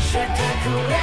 spectacular.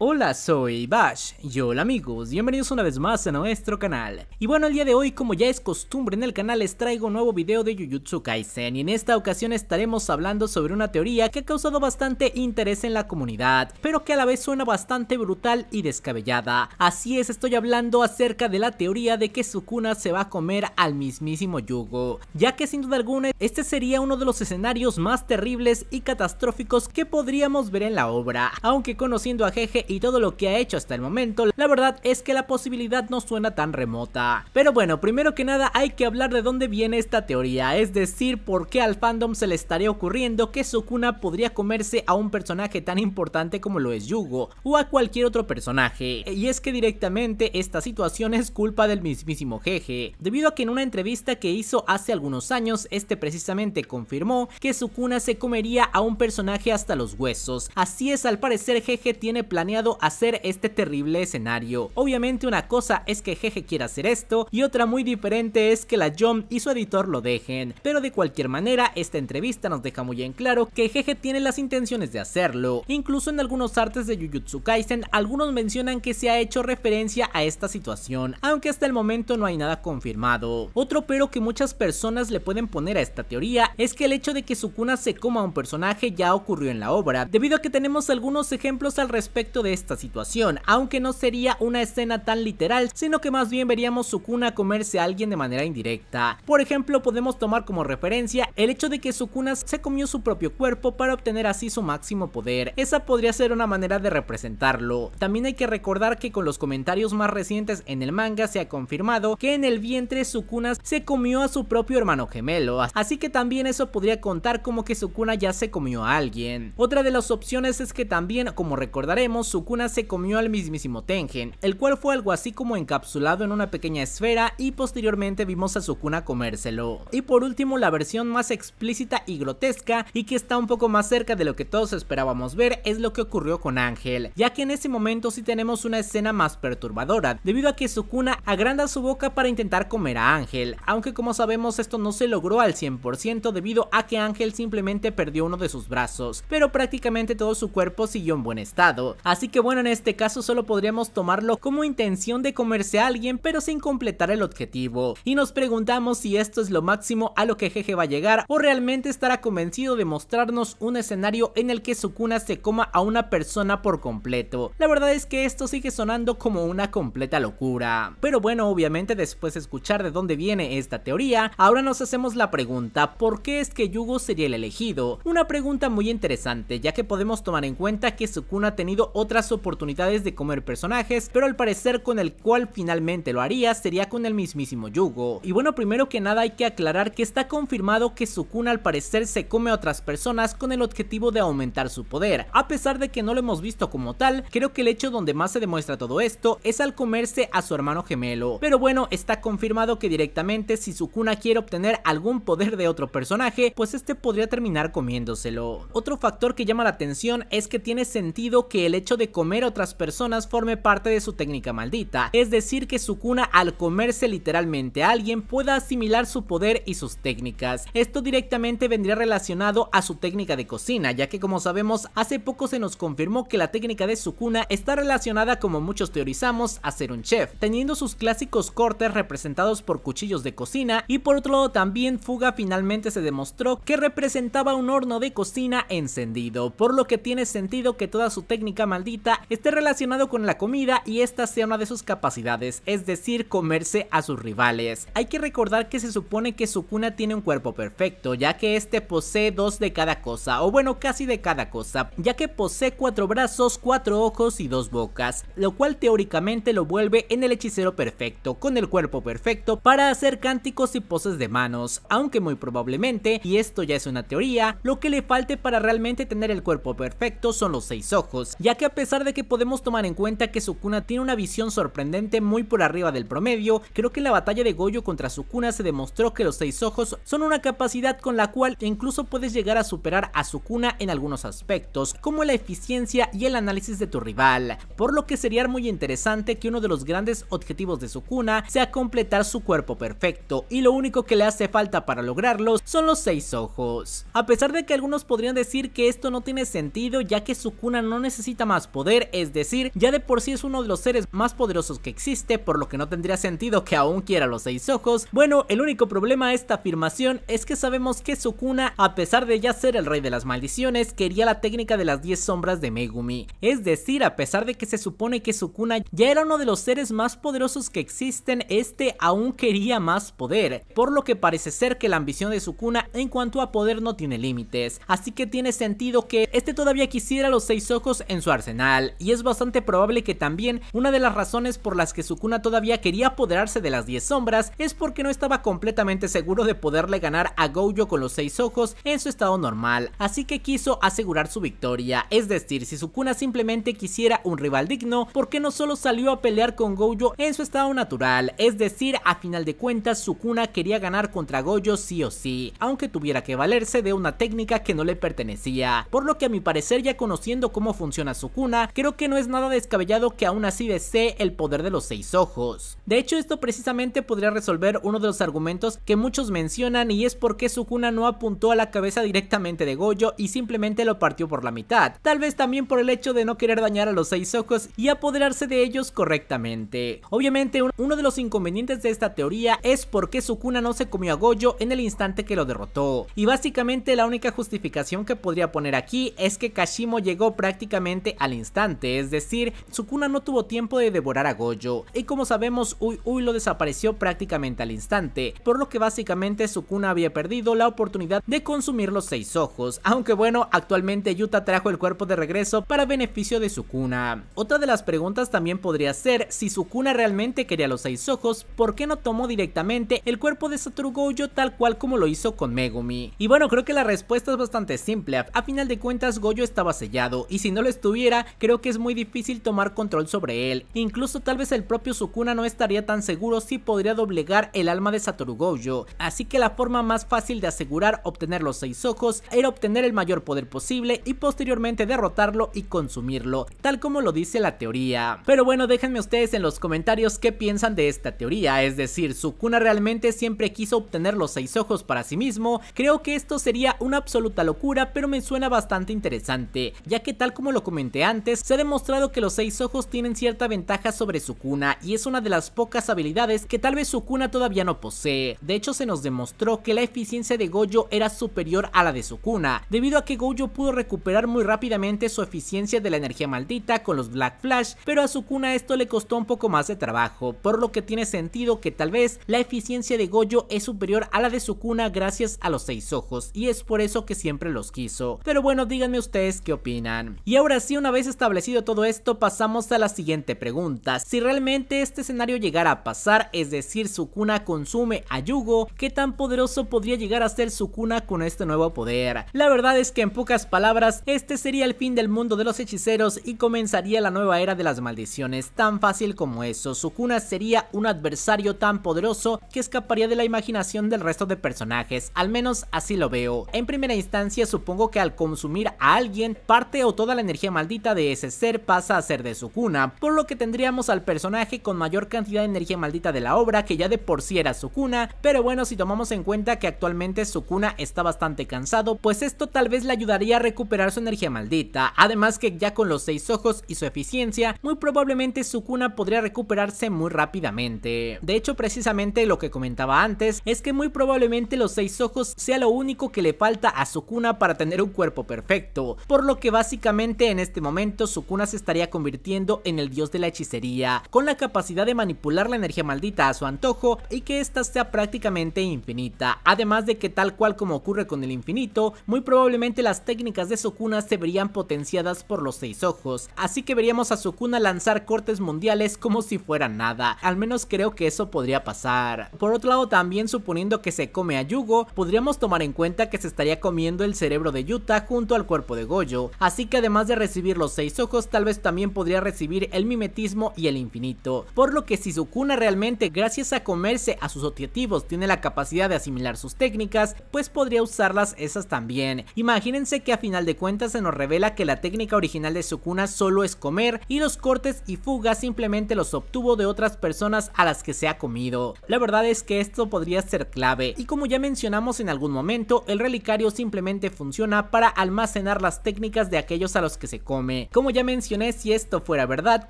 Hola, soy Bash y hola amigos, bienvenidos una vez más a nuestro canal. Y bueno, el día de hoy, como ya es costumbre en el canal, les traigo un nuevo video de Jujutsu Kaisen y en esta ocasión estaremos hablando sobre una teoría que ha causado bastante interés en la comunidad, pero que a la vez suena bastante brutal y descabellada. Así es, estoy hablando acerca de la teoría de que Sukuna se va a comer al mismísimo Yugo, ya que sin duda alguna este sería uno de los escenarios más terribles y catastróficos que podríamos ver en la obra, aunque conociendo a Jeje y todo lo que ha hecho hasta el momento, la verdad es que la posibilidad no suena tan remota. Pero bueno, primero que nada hay que hablar de dónde viene esta teoría, es decir, por qué al fandom se le estaría ocurriendo que Sukuna podría comerse a un personaje tan importante como lo es Yugo, o a cualquier otro personaje. Y es que directamente esta situación es culpa del mismísimo Jeje, debido a que en una entrevista que hizo hace algunos años, este precisamente confirmó que Sukuna se comería a un personaje hasta los huesos. Así es, al parecer Jeje tiene planeado hacer este terrible escenario. Obviamente una cosa es que Jeje quiera hacer esto y otra muy diferente es que la Jump y su editor lo dejen, pero de cualquier manera esta entrevista nos deja muy en claro que Jeje tiene las intenciones de hacerlo. Incluso en algunos artes de Jujutsu Kaisen algunos mencionan que se ha hecho referencia a esta situación, aunque hasta el momento no hay nada confirmado. Otro pero que muchas personas le pueden poner a esta teoría es que el hecho de que Sukuna se coma a un personaje ya ocurrió en la obra, debido a que tenemos algunos ejemplos al respecto de esta situación, aunque no sería una escena tan literal, sino que más bien veríamos Sukuna comerse a alguien de manera indirecta. Por ejemplo, podemos tomar como referencia el hecho de que Sukuna se comió su propio cuerpo para obtener así su máximo poder. Esa podría ser una manera de representarlo. También hay que recordar que con los comentarios más recientes en el manga se ha confirmado que en el vientre Sukuna se comió a su propio hermano gemelo, así que también eso podría contar como que Sukuna ya se comió a alguien. Otra de las opciones es que también, como recordaremos, Sukuna se comió al mismísimo Tengen, el cual fue algo así como encapsulado en una pequeña esfera y posteriormente vimos a Sukuna comérselo. Y por último la versión más explícita y grotesca y que está un poco más cerca de lo que todos esperábamos ver es lo que ocurrió con Ángel, ya que en ese momento sí tenemos una escena más perturbadora, debido a que Sukuna agranda su boca para intentar comer a Ángel, aunque como sabemos esto no se logró al 100% debido a que Ángel simplemente perdió uno de sus brazos, pero prácticamente todo su cuerpo siguió en buen estado, así que bueno en este caso solo podríamos tomarlo como intención de comerse a alguien pero sin completar el objetivo. Y nos preguntamos si esto es lo máximo a lo que Jeje va a llegar o realmente estará convencido de mostrarnos un escenario en el que Sukuna se coma a una persona por completo. La verdad es que esto sigue sonando como una completa locura. Pero bueno, obviamente después de escuchar de dónde viene esta teoría, ahora nos hacemos la pregunta ¿por qué es que Yugo sería el elegido? Una pregunta muy interesante ya que podemos tomar en cuenta que Sukuna ha tenido otro otras oportunidades de comer personajes, pero al parecer con el cual finalmente lo haría sería con el mismísimo Yugo. Y bueno, primero que nada hay que aclarar que está confirmado que Sukuna al parecer se come a otras personas con el objetivo de aumentar su poder. A pesar de que no lo hemos visto como tal, creo que el hecho donde más se demuestra todo esto es al comerse a su hermano gemelo. Pero bueno, está confirmado que directamente si Sukuna quiere obtener algún poder de otro personaje, pues este podría terminar comiéndoselo. Otro factor que llama la atención es que tiene sentido que el hecho de comer a otras personas forme parte de su técnica maldita, es decir que su cuna al comerse literalmente a alguien pueda asimilar su poder y sus técnicas. Esto directamente vendría relacionado a su técnica de cocina, ya que como sabemos hace poco se nos confirmó que la técnica de su cuna está relacionada como muchos teorizamos a ser un chef, teniendo sus clásicos cortes representados por cuchillos de cocina y por otro lado también Fuga finalmente se demostró que representaba un horno de cocina encendido, por lo que tiene sentido que toda su técnica maldita esté relacionado con la comida y esta sea una de sus capacidades, es decir, comerse a sus rivales. Hay que recordar que se supone que Sukuna tiene un cuerpo perfecto, ya que este posee dos de cada cosa, o bueno, casi de cada cosa, ya que posee cuatro brazos, cuatro ojos y dos bocas, lo cual teóricamente lo vuelve en el hechicero perfecto, con el cuerpo perfecto para hacer cánticos y poses de manos, aunque muy probablemente, y esto ya es una teoría, lo que le falte para realmente tener el cuerpo perfecto son los seis ojos, ya que a a pesar de que podemos tomar en cuenta que Sukuna tiene una visión sorprendente muy por arriba del promedio, creo que en la batalla de Goyo contra Sukuna se demostró que los seis ojos son una capacidad con la cual incluso puedes llegar a superar a Sukuna en algunos aspectos, como la eficiencia y el análisis de tu rival, por lo que sería muy interesante que uno de los grandes objetivos de Sukuna sea completar su cuerpo perfecto, y lo único que le hace falta para lograrlos son los seis ojos. A pesar de que algunos podrían decir que esto no tiene sentido ya que Sukuna no necesita más poder, es decir, ya de por sí es uno de los seres más poderosos que existe, por lo que no tendría sentido que aún quiera los seis ojos. Bueno, el único problema de esta afirmación es que sabemos que Sukuna, a pesar de ya ser el rey de las maldiciones, quería la técnica de las 10 sombras de Megumi. Es decir, a pesar de que se supone que Sukuna ya era uno de los seres más poderosos que existen, este aún quería más poder, por lo que parece ser que la ambición de Sukuna en cuanto a poder no tiene límites, así que tiene sentido que este todavía quisiera los seis ojos en su arsenal y es bastante probable que también una de las razones por las que Sukuna todavía quería apoderarse de las 10 sombras es porque no estaba completamente seguro de poderle ganar a Gojo con los 6 ojos en su estado normal, así que quiso asegurar su victoria, es decir, si Sukuna simplemente quisiera un rival digno, porque no solo salió a pelear con Gojo en su estado natural? Es decir, a final de cuentas Sukuna quería ganar contra Gojo sí o sí, aunque tuviera que valerse de una técnica que no le pertenecía, por lo que a mi parecer ya conociendo cómo funciona Sukuna creo que no es nada descabellado que aún así desee el poder de los seis ojos. De hecho, esto precisamente podría resolver uno de los argumentos que muchos mencionan y es por qué Sukuna no apuntó a la cabeza directamente de Goyo y simplemente lo partió por la mitad. Tal vez también por el hecho de no querer dañar a los seis ojos y apoderarse de ellos correctamente. Obviamente, uno de los inconvenientes de esta teoría es por qué Sukuna no se comió a Goyo en el instante que lo derrotó. Y básicamente la única justificación que podría poner aquí es que Kashimo llegó prácticamente al instante, es decir, Sukuna no tuvo tiempo de devorar a Gojo, y como sabemos Uy Uy lo desapareció prácticamente al instante, por lo que básicamente Sukuna había perdido la oportunidad de consumir los seis ojos, aunque bueno, actualmente Yuta trajo el cuerpo de regreso para beneficio de Sukuna. Otra de las preguntas también podría ser, si Sukuna realmente quería los seis ojos, ¿por qué no tomó directamente el cuerpo de Satoru Gojo tal cual como lo hizo con Megumi? Y bueno, creo que la respuesta es bastante simple, a final de cuentas Gojo estaba sellado, y si no lo estuviera, creo que es muy difícil tomar control sobre él. Incluso tal vez el propio Sukuna no estaría tan seguro si podría doblegar el alma de Satoru Gojo. Así que la forma más fácil de asegurar obtener los seis ojos era obtener el mayor poder posible y posteriormente derrotarlo y consumirlo, tal como lo dice la teoría. Pero bueno, déjenme ustedes en los comentarios qué piensan de esta teoría, es decir, Sukuna realmente siempre quiso obtener los seis ojos para sí mismo, creo que esto sería una absoluta locura pero me suena bastante interesante, ya que tal como lo comenté antes, se ha demostrado que los seis ojos tienen cierta ventaja sobre su cuna y es una de las pocas habilidades que tal vez su cuna todavía no posee. De hecho, se nos demostró que la eficiencia de Gojo era superior a la de su cuna debido a que Gojo pudo recuperar muy rápidamente su eficiencia de la energía maldita con los Black Flash, pero a su cuna esto le costó un poco más de trabajo, por lo que tiene sentido que tal vez la eficiencia de Gojo es superior a la de su cuna gracias a los seis ojos, y es por eso que siempre los quiso. Pero bueno, díganme ustedes qué opinan. Y ahora sí, una vez establecido todo esto, pasamos a la siguiente pregunta. Si realmente este escenario llegara a pasar, es decir, Sukuna consume a Yugo, ¿qué tan poderoso podría llegar a ser Sukuna con este nuevo poder? La verdad es que en pocas palabras, este sería el fin del mundo de los hechiceros y comenzaría la nueva era de las maldiciones, tan fácil como eso. Sukuna sería un adversario tan poderoso que escaparía de la imaginación del resto de personajes, al menos así lo veo. En primera instancia, supongo que al consumir a alguien, parte o toda la energía maldita de ese ser pasa a ser de su cuna, por lo que tendríamos al personaje con mayor cantidad de energía maldita de la obra que ya de por sí era su cuna, pero bueno si tomamos en cuenta que actualmente su cuna está bastante cansado, pues esto tal vez le ayudaría a recuperar su energía maldita, además que ya con los seis ojos y su eficiencia, muy probablemente su cuna podría recuperarse muy rápidamente. De hecho precisamente lo que comentaba antes es que muy probablemente los seis ojos sea lo único que le falta a su cuna para tener un cuerpo perfecto, por lo que básicamente en este momento momento Sukuna se estaría convirtiendo en el dios de la hechicería, con la capacidad de manipular la energía maldita a su antojo y que ésta sea prácticamente infinita, además de que tal cual como ocurre con el infinito, muy probablemente las técnicas de Sukuna se verían potenciadas por los seis ojos, así que veríamos a Sukuna lanzar cortes mundiales como si fuera nada, al menos creo que eso podría pasar. Por otro lado también suponiendo que se come a Yugo, podríamos tomar en cuenta que se estaría comiendo el cerebro de Yuta junto al cuerpo de Goyo, así que además de recibir los seis ojos tal vez también podría recibir el mimetismo y el infinito, por lo que si Sukuna realmente gracias a comerse a sus objetivos tiene la capacidad de asimilar sus técnicas, pues podría usarlas esas también. Imagínense que a final de cuentas se nos revela que la técnica original de Sukuna solo es comer y los cortes y fugas simplemente los obtuvo de otras personas a las que se ha comido. La verdad es que esto podría ser clave y como ya mencionamos en algún momento, el relicario simplemente funciona para almacenar las técnicas de aquellos a los que se come como ya mencioné, si esto fuera verdad,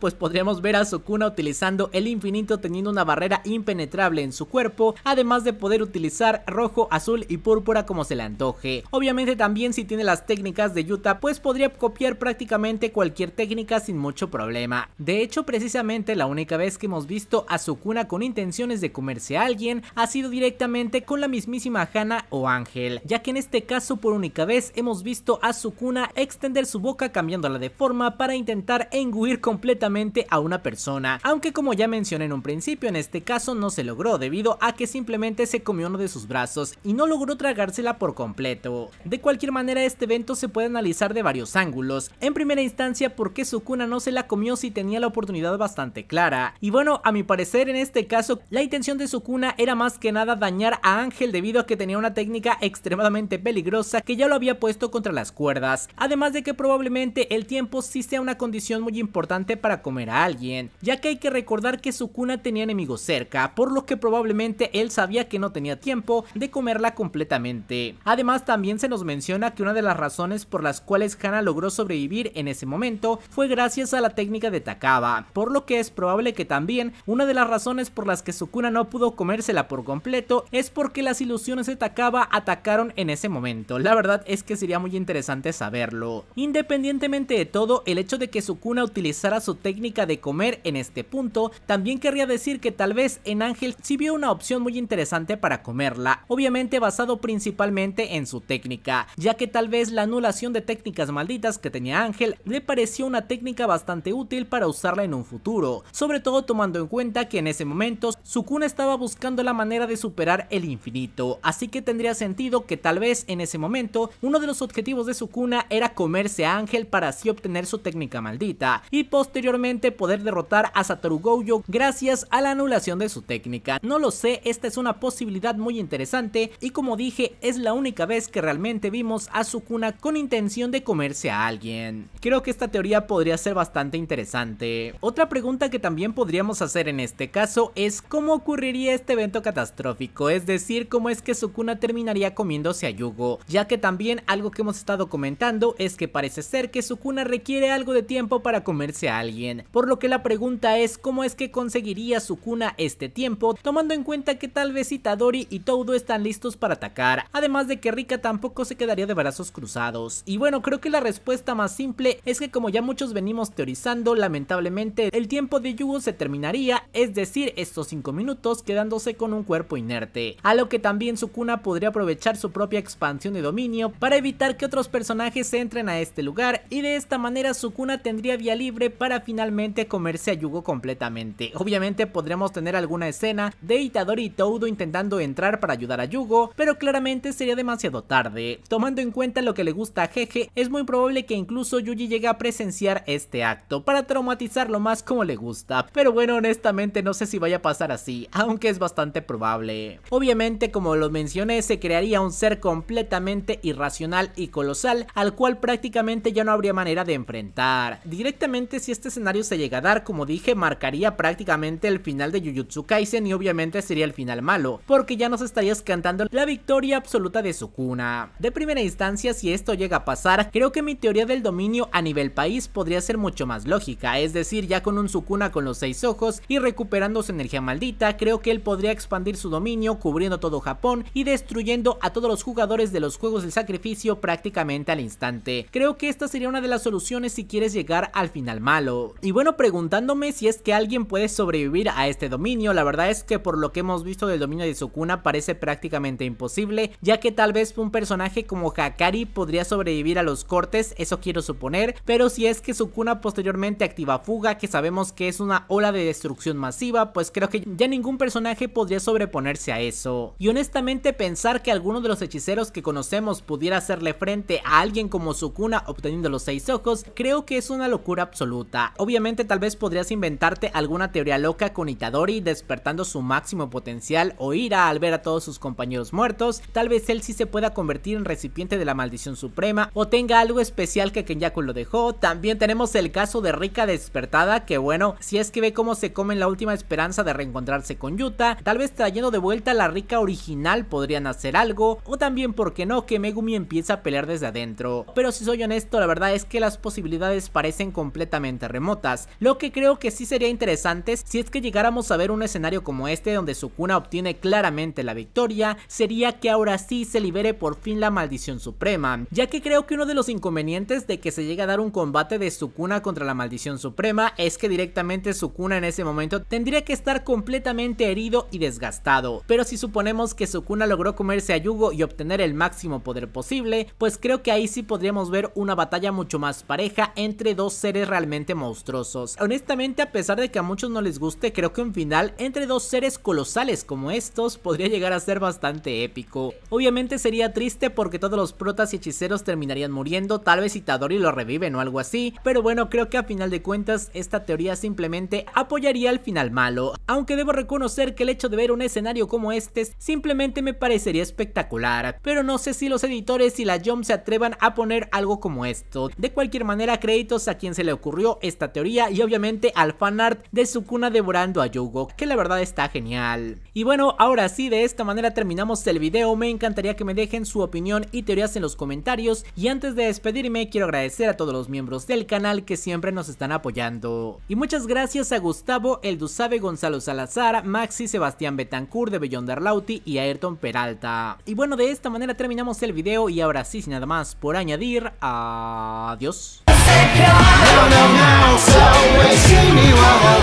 pues podríamos ver a Sukuna utilizando el infinito teniendo una barrera impenetrable en su cuerpo, además de poder utilizar rojo, azul y púrpura como se le antoje. Obviamente también si tiene las técnicas de Yuta, pues podría copiar prácticamente cualquier técnica sin mucho problema. De hecho, precisamente la única vez que hemos visto a Sukuna con intenciones de comerse a alguien ha sido directamente con la mismísima Hana o Ángel, ya que en este caso por única vez hemos visto a Sukuna extender su boca cambiándola de forma para intentar engullir completamente a una persona, aunque como ya mencioné en un principio, en este caso no se logró debido a que simplemente se comió uno de sus brazos y no logró tragársela por completo. De cualquier manera, este evento se puede analizar de varios ángulos. En primera instancia, porque qué Sukuna no se la comió si tenía la oportunidad bastante clara. Y bueno, a mi parecer en este caso, la intención de Sukuna era más que nada dañar a Ángel debido a que tenía una técnica extremadamente peligrosa que ya lo había puesto contra las cuerdas. Además de que probablemente el tiempo tiempo a una condición muy importante para comer a alguien, ya que hay que recordar que Sukuna tenía enemigos cerca, por lo que probablemente él sabía que no tenía tiempo de comerla completamente. Además también se nos menciona que una de las razones por las cuales Hana logró sobrevivir en ese momento fue gracias a la técnica de Takaba, por lo que es probable que también una de las razones por las que Sukuna no pudo comérsela por completo es porque las ilusiones de Takaba atacaron en ese momento, la verdad es que sería muy interesante saberlo. Independientemente de todo, el hecho de que Sukuna utilizara su técnica de comer en este punto, también querría decir que tal vez en Ángel sí vio una opción muy interesante para comerla, obviamente basado principalmente en su técnica, ya que tal vez la anulación de técnicas malditas que tenía Ángel le pareció una técnica bastante útil para usarla en un futuro, sobre todo tomando en cuenta que en ese momento Sukuna estaba buscando la manera de superar el infinito, así que tendría sentido que tal vez en ese momento uno de los objetivos de Sukuna era comerse a Ángel para así obtener su técnica maldita y posteriormente poder derrotar a Satoru Gojo gracias a la anulación de su técnica. No lo sé, esta es una posibilidad muy interesante y como dije es la única vez que realmente vimos a Sukuna con intención de comerse a alguien. Creo que esta teoría podría ser bastante interesante. Otra pregunta que también podríamos hacer en este caso es cómo ocurriría este evento catastrófico, es decir, cómo es que Sukuna terminaría comiéndose a Yugo, ya que también algo que hemos estado comentando es que parece ser que Sukuna requiere algo de tiempo para comerse a alguien, por lo que la pregunta es cómo es que conseguiría Sukuna este tiempo, tomando en cuenta que tal vez Itadori y Todo están listos para atacar, además de que Rika tampoco se quedaría de brazos cruzados. Y bueno, creo que la respuesta más simple es que como ya muchos venimos teorizando, lamentablemente el tiempo de Yugo se terminaría, es decir, estos 5 minutos quedándose con un cuerpo inerte, a lo que también Sukuna podría aprovechar su propia expansión de dominio para evitar que otros personajes entren a este lugar y de esta manera Sukuna tendría vía libre para finalmente comerse a Yugo completamente. Obviamente podríamos tener alguna escena de Itadori y Todo intentando entrar para ayudar a Yugo, pero claramente sería demasiado tarde. Tomando en cuenta lo que le gusta a Jeje, es muy probable que incluso Yuji llegue a presenciar este acto para traumatizarlo más como le gusta, pero bueno honestamente no sé si vaya a pasar así, aunque es bastante probable. Obviamente como lo mencioné se crearía un ser completamente irracional y colosal al cual prácticamente ya no habría manera de enfrentar. Directamente si este escenario se llega a dar, como dije, marcaría prácticamente el final de Jujutsu Kaisen y obviamente sería el final malo, porque ya nos estarías cantando la victoria absoluta de Sukuna. De primera instancia, si esto llega a pasar, creo que mi teoría del dominio a nivel país podría ser mucho más lógica, es decir, ya con un Sukuna con los seis ojos y recuperando su energía maldita, creo que él podría expandir su dominio cubriendo todo Japón y destruyendo a todos los jugadores de los juegos del sacrificio prácticamente al instante. Creo que esta sería una de las soluciones si quieres llegar al final malo. Y bueno, preguntándome si es que alguien puede sobrevivir a este dominio, la verdad es que por lo que hemos visto del dominio de Sukuna parece prácticamente imposible, ya que tal vez un personaje como Hakari podría sobrevivir a los cortes, eso quiero suponer, pero si es que Sukuna posteriormente activa fuga, que sabemos que es una ola de destrucción masiva, pues creo que ya ningún personaje podría sobreponerse a eso. Y honestamente pensar que alguno de los hechiceros que conocemos pudiera hacerle frente a alguien como Sukuna obteniendo los seis ojos creo que es una locura absoluta. Obviamente tal vez podrías inventarte alguna teoría loca con Itadori despertando su máximo potencial o ira al ver a todos sus compañeros muertos, tal vez él sí se pueda convertir en recipiente de la maldición suprema o tenga algo especial que Kenyaku lo dejó. También tenemos el caso de Rika despertada que bueno, si es que ve cómo se comen la última esperanza de reencontrarse con Yuta, tal vez trayendo de vuelta a la Rika original podrían hacer algo o también por qué no que Megumi empieza a pelear desde adentro. Pero si soy honesto, la verdad es que las posibilidades parecen completamente remotas. Lo que creo que sí sería interesante si es que llegáramos a ver un escenario como este donde Sukuna obtiene claramente la victoria, sería que ahora sí se libere por fin la maldición suprema, ya que creo que uno de los inconvenientes de que se llegue a dar un combate de Sukuna contra la maldición suprema es que directamente Sukuna en ese momento tendría que estar completamente herido y desgastado, pero si suponemos que Sukuna logró comerse a Yugo y obtener el máximo poder posible, pues creo que ahí sí podríamos ver una batalla mucho más pareja entre dos seres realmente monstruosos. Honestamente, a pesar de que a muchos no les guste, creo que un final entre dos seres colosales como estos podría llegar a ser bastante épico. Obviamente sería triste porque todos los protas y hechiceros terminarían muriendo, tal vez Itadori lo reviven o algo así, pero bueno, creo que a final de cuentas esta teoría simplemente apoyaría el final malo, aunque debo reconocer que el hecho de ver un escenario como este simplemente me parecería espectacular, pero no sé si los editores y la Jump se atrevan a poner algo como esto. De cualquier cualquier manera, créditos a quien se le ocurrió esta teoría y obviamente al fanart de Sukuna devorando a Yugo, que la verdad está genial. Y bueno, ahora sí, de esta manera terminamos el video, me encantaría que me dejen su opinión y teorías en los comentarios y antes de despedirme quiero agradecer a todos los miembros del canal que siempre nos están apoyando. Y muchas gracias a Gustavo, El Dusabe, Gonzalo Salazar, Maxi, Sebastián Betancur de de Darlauti y Ayrton Peralta. Y bueno, de esta manera terminamos el video y ahora sí, sin nada más por añadir, adiós.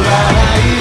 adiós.